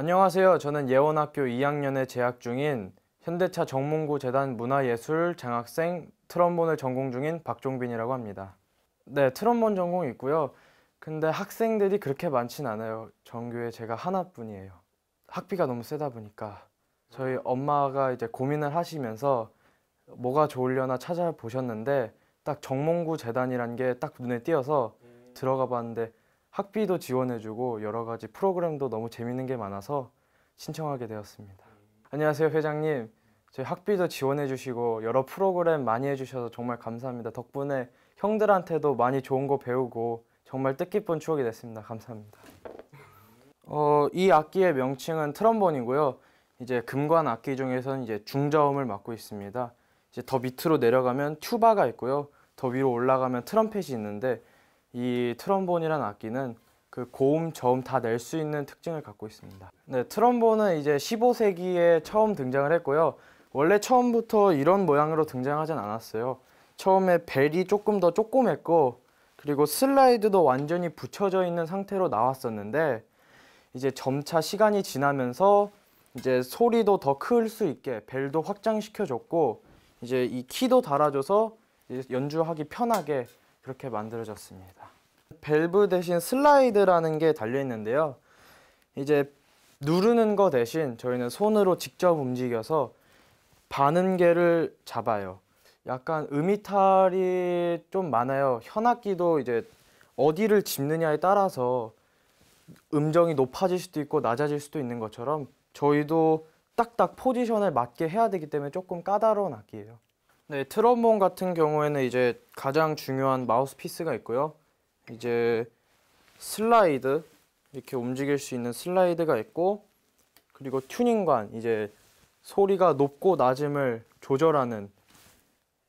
안녕하세요. 저는 예원학교 2학년에 재학 중인 현대차 정문구 재단 문화예술 장학생 트럼본을 전공 중인 박종빈이라고 합니다. 네, 트럼본 전공이 있고요. 근데 학생들이 그렇게 많진 않아요. 전교에 제가 하나뿐이에요. 학비가 너무 세다 보니까 저희 엄마가 이제 고민을 하시면서 뭐가 좋으려나 찾아보셨는데 딱 정몽구 재단이란 게 딱 눈에 띄어서 들어가 봤는데 학비도 지원해주고 여러 가지 프로그램도 너무 재밌는 게 많아서 신청하게 되었습니다. 안녕하세요 회장님. 저희 학비도 지원해주시고 여러 프로그램 많이 해주셔서 정말 감사합니다. 덕분에 형들한테도 많이 좋은 거 배우고 정말 뜻깊은 추억이 됐습니다. 감사합니다. 어, 이 악기의 명칭은 트럼본이고요. 이제 금관 악기 중에서는 이제 중저음을 맡고 있습니다. 이제 더 밑으로 내려가면 튜바가 있고요. 더 위로 올라가면 트럼펫이 있는데 이 트럼본이라는 악기는 그 고음, 저음 다 낼 수 있는 특징을 갖고 있습니다. 네, 트럼본은 이제 15세기에 처음 등장을 했고요. 원래 처음부터 이런 모양으로 등장하진 않았어요. 처음에 벨이 조금 더 조그맸고 그리고 슬라이드도 완전히 붙여져 있는 상태로 나왔었는데 이제 점차 시간이 지나면서 이제 소리도 더 클 수 있게 벨도 확장시켜줬고 이제 이 키도 달아줘서 연주하기 편하게 그렇게 만들어졌습니다. 밸브 대신 슬라이드라는 게 달려있는데요. 이제 누르는 거 대신 저희는 손으로 직접 움직여서 반음계를 잡아요. 약간 음이탈이 좀 많아요. 현악기도 이제 어디를 짚느냐에 따라서 음정이 높아질 수도 있고 낮아질 수도 있는 것처럼 저희도 딱딱 포지션을 맞게 해야 되기 때문에 조금 까다로운 악기예요. 네, 트럼본 같은 경우에는 이제 가장 중요한 마우스피스가 있고요. 이제 슬라이드 이렇게 움직일 수 있는 슬라이드가 있고 그리고 튜닝관 이제 소리가 높고 낮음을 조절하는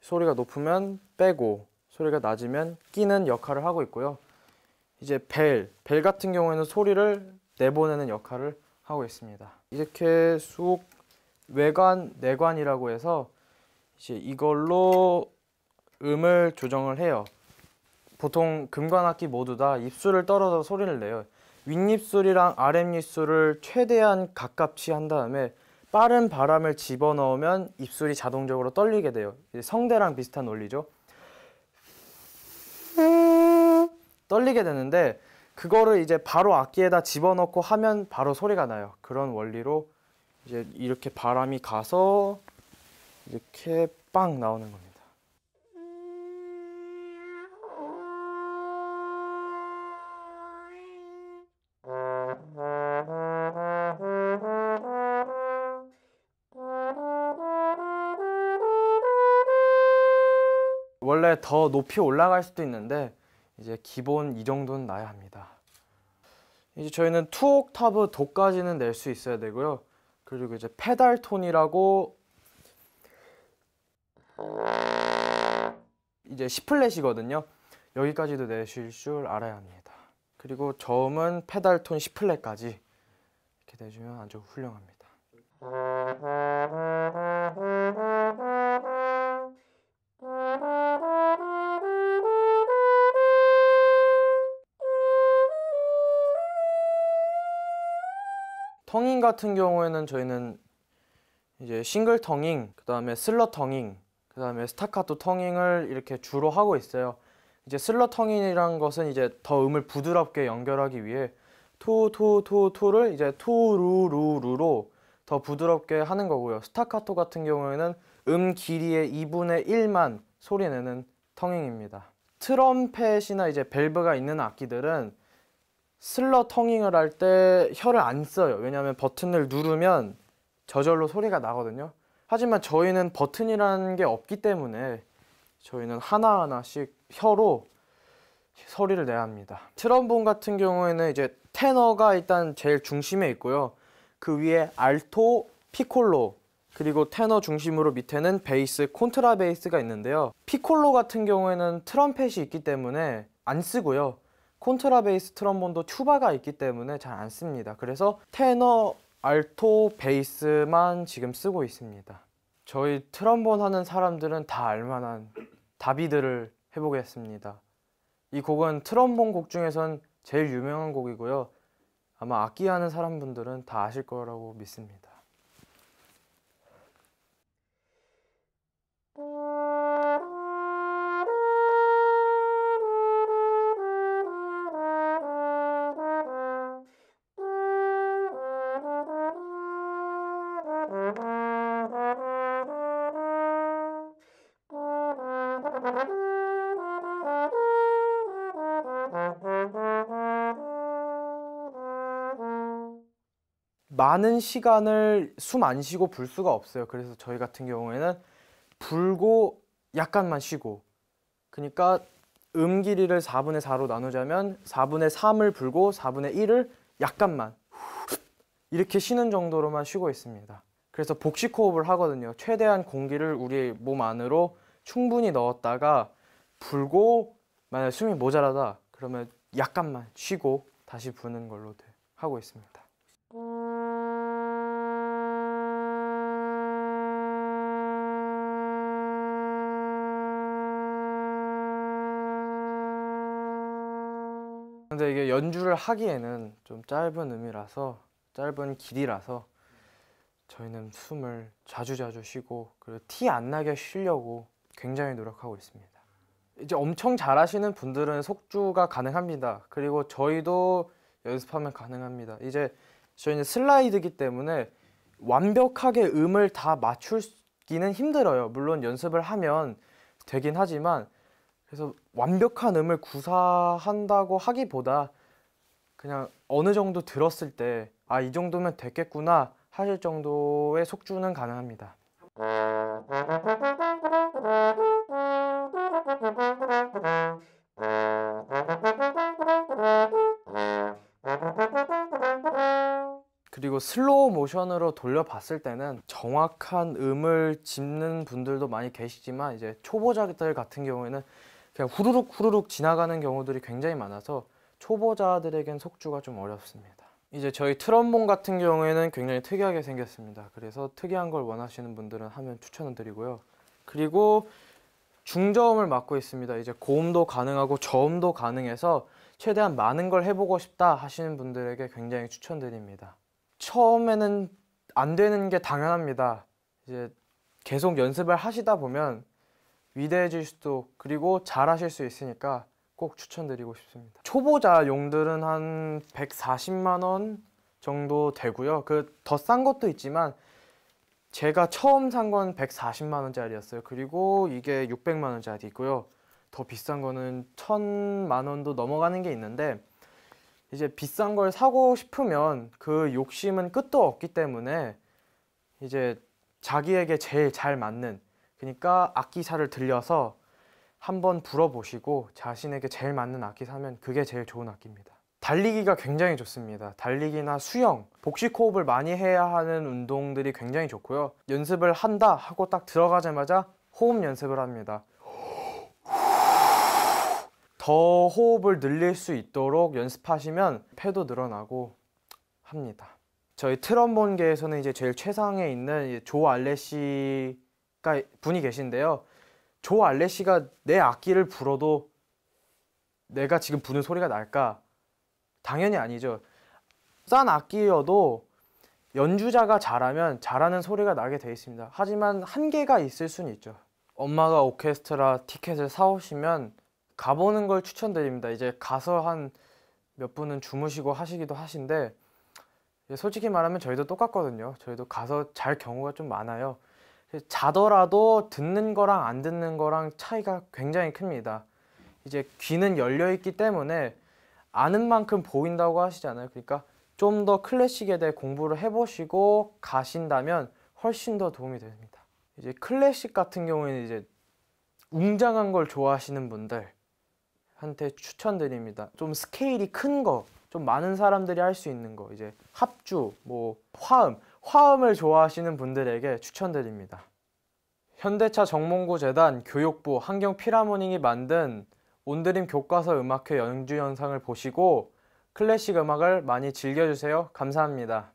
소리가 높으면 빼고 소리가 낮으면 끼는 역할을 하고 있고요. 이제 벨, 벨 같은 경우에는 소리를 내보내는 역할을 하고 있습니다. 이렇게 쑥 외관, 내관이라고 해서 이제 이걸로 음을 조정을 해요. 보통 금관악기 모두 다 입술을 떨어서 소리를 내요. 윗입술이랑 아랫입술을 최대한 가깝이 한 다음에 빠른 바람을 집어넣으면 입술이 자동적으로 떨리게 돼요. 성대랑 비슷한 원리죠. 떨리게 되는데 그거를 이제 바로 악기에다 집어넣고 하면 바로 소리가 나요. 그런 원리로 이제 이렇게 바람이 가서 이렇게 빵 나오는 겁니다. 원래 더 높이 올라갈 수도 있는데 이제 기본 이 정도는 나야 합니다. 이제 저희는 투옥타브 도까지는 낼 수 있어야 되고요. 그리고 이제 페달 톤이라고 이제 10플랫이거든요. 여기까지도 내실 줄 알아야 합니다. 그리고 저음은 페달 톤 10플랫까지 이렇게 내주면 아주 훌륭합니다. 텅잉 같은 경우에는 저희는 이제 싱글 텅잉, 그 다음에 슬러 텅잉 그 다음에 스타카토 텅잉을 이렇게 주로 하고 있어요. 이제 슬러 텅잉이란 것은 이제 더 음을 부드럽게 연결하기 위해 토, 토, 토, 토를 이제 토, 루, 루, 루로 더 부드럽게 하는 거고요. 스타카토 같은 경우에는 음 길이의 2분의 1만 소리내는 텅잉입니다. 트럼펫이나 이제 밸브가 있는 악기들은 슬러 텅잉을 할 때 혀를 안 써요. 왜냐하면 버튼을 누르면 저절로 소리가 나거든요. 하지만 저희는 버튼이라는 게 없기 때문에 저희는 하나하나씩 혀로 소리를 내야 합니다. 트럼본 같은 경우에는 이제 테너가 일단 제일 중심에 있고요. 그 위에 알토, 피콜로, 그리고 테너 중심으로 밑에는 베이스, 콘트라베이스가 있는데요. 피콜로 같은 경우에는 트럼펫이 있기 때문에 안 쓰고요. 콘트라베이스 트럼본도 튜바가 있기 때문에 잘 안 씁니다. 그래서 테너, 알토 베이스만 지금 쓰고 있습니다. 저희 트럼본 하는 사람들은 다 알만한 다비드를 해보겠습니다. 이 곡은 트럼본 곡 중에선 제일 유명한 곡이고요. 아마 악기하는 사람분들은 다 아실 거라고 믿습니다. 많은 시간을 숨 안 쉬고 불 수가 없어요. 그래서 저희 같은 경우에는 불고 약간만 쉬고 그러니까 음 길이를 4분의 4로 나누자면 4분의 3을 불고 4분의 1을 약간만 이렇게 쉬는 정도로만 쉬고 있습니다. 그래서 복식 호흡을 하거든요. 최대한 공기를 우리 몸 안으로 충분히 넣었다가 불고 만약 숨이 모자라다 그러면 약간만 쉬고 다시 부는 걸로 하고 있습니다. 근데 이게 연주를 하기에는 좀 짧은 음이라서 짧은 길이라서 저희는 숨을 자주자주 쉬고 그리고 티 안 나게 쉬려고 굉장히 노력하고 있습니다 이제 엄청 잘하시는 분들은 속주가 가능합니다 그리고 저희도 연습하면 가능합니다 이제 저희는 슬라이드기 때문에 완벽하게 음을 다 맞추기는 힘들어요 물론 연습을 하면 되긴 하지만 그래서 완벽한 음을 구사한다고 하기보다 그냥 어느 정도 들었을 때 아 이 정도면 됐겠구나 하실 정도의 속주는 가능합니다. 그리고 슬로우 모션으로 돌려봤을 때는 정확한 음을 짚는 분들도 많이 계시지만 이제 초보자들 같은 경우에는 그냥 후루룩 후루룩 지나가는 경우들이 굉장히 많아서 초보자들에겐 속주가 좀 어렵습니다 이제 저희 트럼본 같은 경우에는 굉장히 특이하게 생겼습니다 그래서 특이한 걸 원하시는 분들은 하면 추천을 드리고요 그리고 중저음을 맡고 있습니다 이제 고음도 가능하고 저음도 가능해서 최대한 많은 걸 해보고 싶다 하시는 분들에게 굉장히 추천드립니다 처음에는 안 되는 게 당연합니다 이제 계속 연습을 하시다 보면 위대해질 수도 그리고 잘하실 수 있으니까 꼭 추천드리고 싶습니다. 초보자 용들은 한 140만 원 정도 되고요. 그 더 싼 것도 있지만 제가 처음 산 건 140만 원짜리였어요. 그리고 이게 600만 원짜리고요. 더 비싼 거는 1000만 원도 넘어가는 게 있는데 이제 비싼 걸 사고 싶으면 그 욕심은 끝도 없기 때문에 이제 자기에게 제일 잘 맞는 그러니까 악기사를 들려서 한번 불어보시고 자신에게 제일 맞는 악기 사면 그게 제일 좋은 악기입니다. 달리기가 굉장히 좋습니다. 달리기나 수영, 복식 호흡을 많이 해야 하는 운동들이 굉장히 좋고요. 연습을 한다 하고 딱 들어가자마자 호흡 연습을 합니다. 더 호흡을 늘릴 수 있도록 연습하시면 폐도 늘어나고 합니다. 저희 트럼본계에서는 이제 제일 최상에 있는 조 알레시 가 분이 계신데요. 조 알레 씨가 내 악기를 불어도 내가 지금 부는 소리가 날까? 당연히 아니죠. 싼 악기여도 연주자가 잘하면 잘하는 소리가 나게 돼 있습니다. 하지만 한계가 있을 수는 있죠. 엄마가 오케스트라 티켓을 사오시면 가보는 걸 추천드립니다. 이제 가서 한 몇 분은 주무시고 하시기도 하신데 솔직히 말하면 저희도 똑같거든요. 저희도 가서 잘 경우가 좀 많아요. 자더라도 듣는 거랑 안 듣는 거랑 차이가 굉장히 큽니다. 이제 귀는 열려 있기 때문에 아는 만큼 보인다고 하시잖아요. 그러니까 좀 더 클래식에 대해 공부를 해보시고 가신다면 훨씬 더 도움이 됩니다. 이제 클래식 같은 경우에는 이제 웅장한 걸 좋아하시는 분들한테 추천드립니다. 좀 스케일이 큰 거, 좀 많은 사람들이 할 수 있는 거, 이제 합주, 뭐 화음 화음을 좋아하시는 분들에게 추천드립니다. 현대차 정몽구재단 교육부 환경 피라모닝이 만든 온드림 교과서 음악회 연주 영상을 보시고 클래식 음악을 많이 즐겨주세요. 감사합니다.